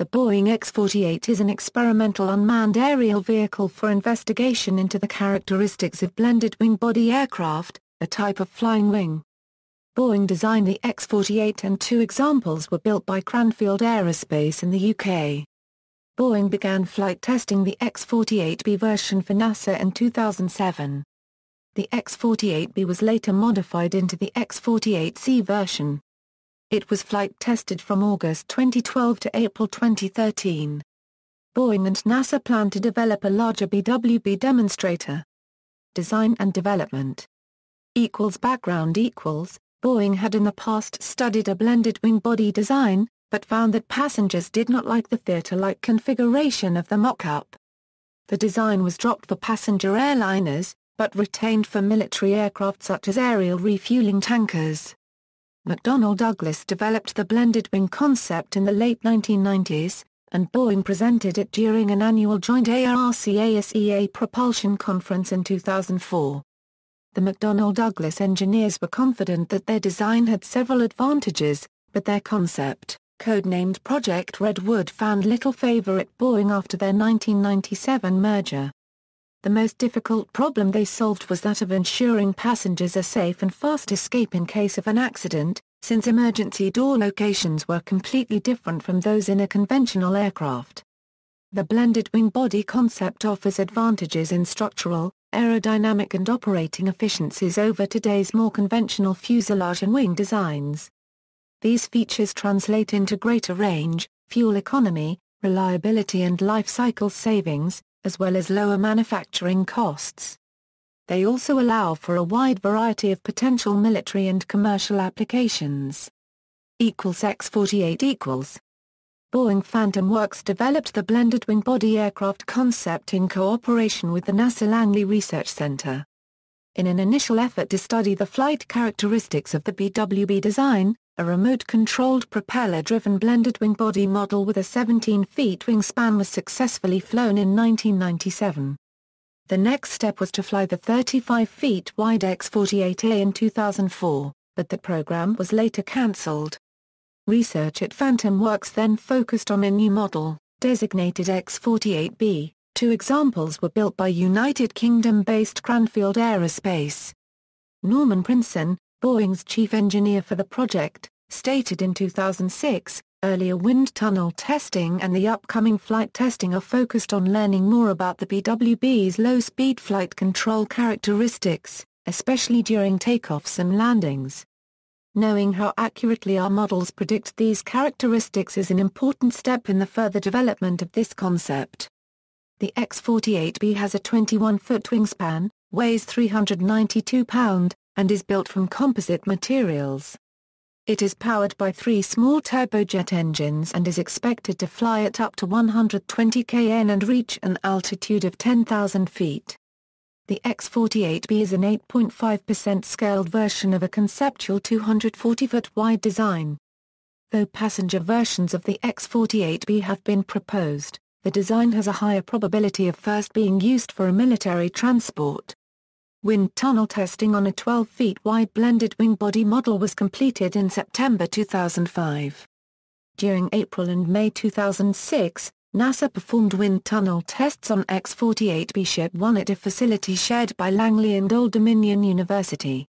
The Boeing X-48 is an experimental unmanned aerial vehicle for investigation into the characteristics of blended wing-body aircraft, a type of flying wing. Boeing designed the X-48 and two examples were built by Cranfield Aerospace in the UK. Boeing began flight testing the X-48B version for NASA in 2007. The X-48B was later modified into the X-48C version. It was flight tested from August 2012 to April 2013. Boeing and NASA plan to develop a larger BWB demonstrator. Design and development equals background equals Boeing had in the past studied a blended wing body design, but found that passengers did not like the theater-like configuration of the mock-up. The design was dropped for passenger airliners, but retained for military aircraft such as aerial refueling tankers. McDonnell Douglas developed the blended wing concept in the late 1990s, and Boeing presented it during an annual joint ARCASEA propulsion conference in 2004. The McDonnell Douglas engineers were confident that their design had several advantages, but their concept, codenamed Project Redwood found little favor at Boeing after their 1997 merger. The most difficult problem they solved was that of ensuring passengers a safe and fast escape in case of an accident, since emergency door locations were completely different from those in a conventional aircraft. The blended wing body concept offers advantages in structural, aerodynamic and operating efficiencies over today's more conventional fuselage and wing designs. These features translate into greater range, fuel economy, reliability and life cycle savings, as well as lower manufacturing costs. They also allow for a wide variety of potential military and commercial applications. Equals X-48 equals Boeing Phantom Works developed the blended wing body aircraft concept in cooperation with the NASA Langley Research Center. In an initial effort to study the flight characteristics of the BWB design, a remote-controlled propeller-driven blended wing body model with a 17-feet wingspan was successfully flown in 1997. The next step was to fly the 35-feet wide X-48A in 2004, but that program was later cancelled. Research at Phantom Works then focused on a new model, designated X-48B. Two examples were built by United Kingdom-based Cranfield Aerospace. Norman Prinsen, Boeing's chief engineer for the project, stated in 2006, earlier wind tunnel testing and the upcoming flight testing are focused on learning more about the PWB's low-speed flight control characteristics, especially during takeoffs and landings. Knowing how accurately our models predict these characteristics is an important step in the further development of this concept. The X-48B has a 21-foot wingspan, weighs 392 pound, and is built from composite materials. It is powered by three small turbojet engines and is expected to fly at up to 120 kn and reach an altitude of 10,000 feet. The X-48B is an 8.5% scaled version of a conceptual 240-foot wide design. Though passenger versions of the X-48B have been proposed, the design has a higher probability of first being used for a military transport. Wind tunnel testing on a 12 feet wide blended wing body model was completed in September 2005. During April and May 2006, NASA performed wind tunnel tests on X-48B Ship 1 at a facility shared by Langley and Old Dominion University.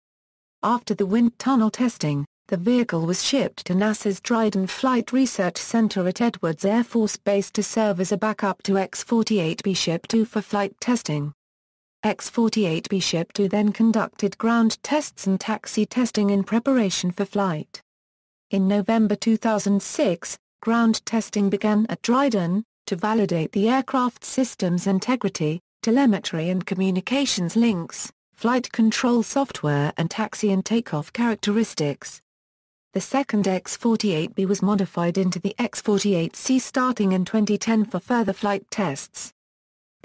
After the wind tunnel testing, the vehicle was shipped to NASA's Dryden Flight Research Center at Edwards Air Force Base to serve as a backup to X-48B Ship 2 for flight testing. X-48B Ship 2 then conducted ground tests and taxi testing in preparation for flight. In November 2006, ground testing began at Dryden, to validate the aircraft's systems integrity, telemetry and communications links, flight control software and taxi and takeoff characteristics. The second X-48B was modified into the X-48C starting in 2010 for further flight tests.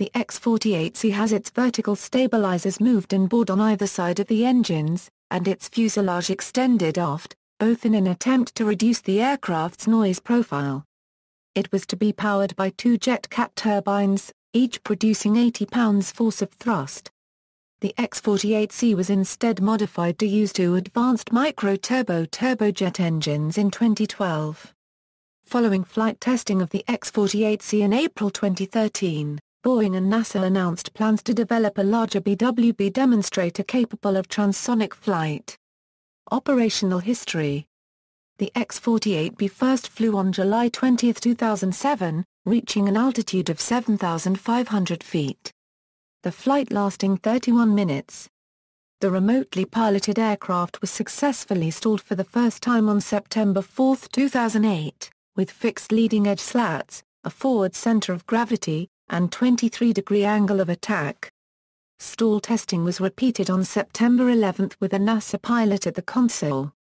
The X-48C has its vertical stabilizers moved inboard on either side of the engines, and its fuselage extended aft, both in an attempt to reduce the aircraft's noise profile. It was to be powered by two jet-cap turbines, each producing 80 pounds force of thrust. The X-48C was instead modified to use two advanced micro-turbo turbojet engines in 2012. Following flight testing of the X-48C in April 2013, Boeing and NASA announced plans to develop a larger BWB demonstrator capable of transonic flight. Operational History The X-48B first flew on July 20, 2007, reaching an altitude of 7,500 feet. The flight lasting 31 minutes. The remotely piloted aircraft was successfully stalled for the first time on September 4, 2008, with fixed leading edge slats, a forward center of gravity, and 23 degree angle of attack. Stall testing was repeated on September 11 with a NASA pilot at the console.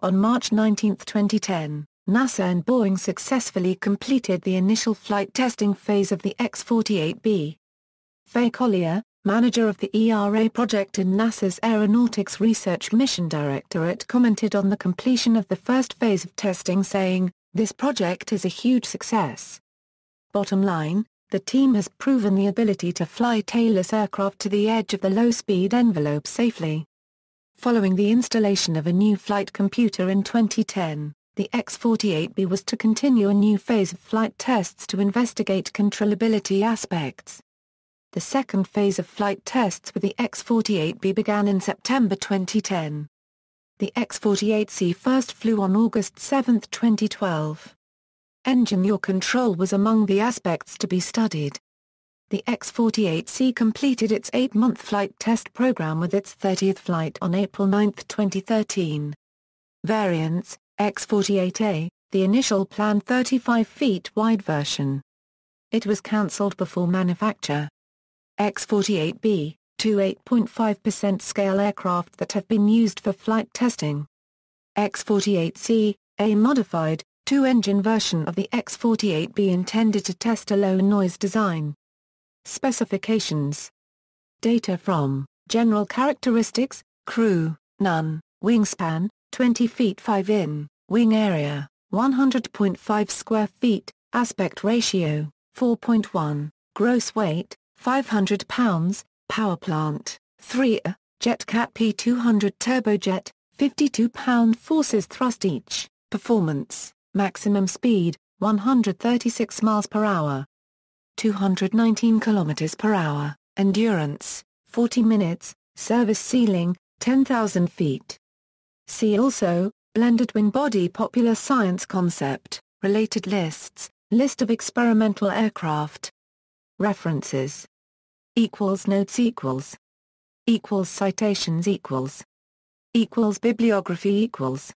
On March 19, 2010, NASA and Boeing successfully completed the initial flight testing phase of the X-48B. Faye Collier, manager of the ERA project and NASA's Aeronautics Research Mission Directorate commented on the completion of the first phase of testing saying, this project is a huge success. Bottom line, the team has proven the ability to fly tailless aircraft to the edge of the low-speed envelope safely. Following the installation of a new flight computer in 2010, the X-48B was to continue a new phase of flight tests to investigate controllability aspects. The second phase of flight tests with the X-48B began in September 2010. The X-48C first flew on August 7, 2012, Engine yaw control was among the aspects to be studied. The X-48C completed its eight-month flight test program with its 30th flight on April 9, 2013. Variants, X-48A, the initial planned 35 feet wide version. It was cancelled before manufacture. X-48B, two 8.5% scale aircraft that have been used for flight testing. X-48C, a modified, two-engine version of the X48B intended to test a low-noise design. Specifications Data from General characteristics, crew, none, wingspan, 20 feet 5 in, wing area, 100.5 square feet, aspect ratio, 4.1, gross weight, 500 pounds, power plant, 3 a, JetCat P200 turbojet, 52 pound forces thrust each, performance, maximum speed 136 miles per hour 219 kilometers per hour endurance 40 minutes service ceiling 10000 feet see also blended wing body popular science concept related lists list of experimental aircraft references equals notes equals equals citations equals equals bibliography equals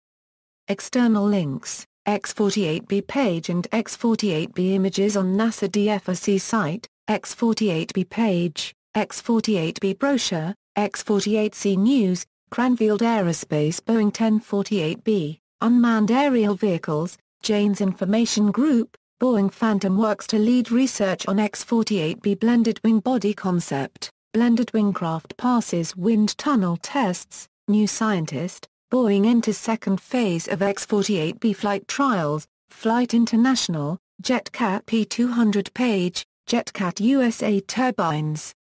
external links X48B page and X48B images on NASA DFRC site, X48B page, X48B brochure, X48C news, Cranfield Aerospace Boeing 1048B, Unmanned Aerial Vehicles, Jane's Information Group, Boeing Phantom works to lead research on X-48B blended wing body concept, blended wingcraft passes wind tunnel tests, New Scientist, Boeing enters second phase of X-48B flight trials, Flight International, JetCat P200 Page, JetCat USA turbines.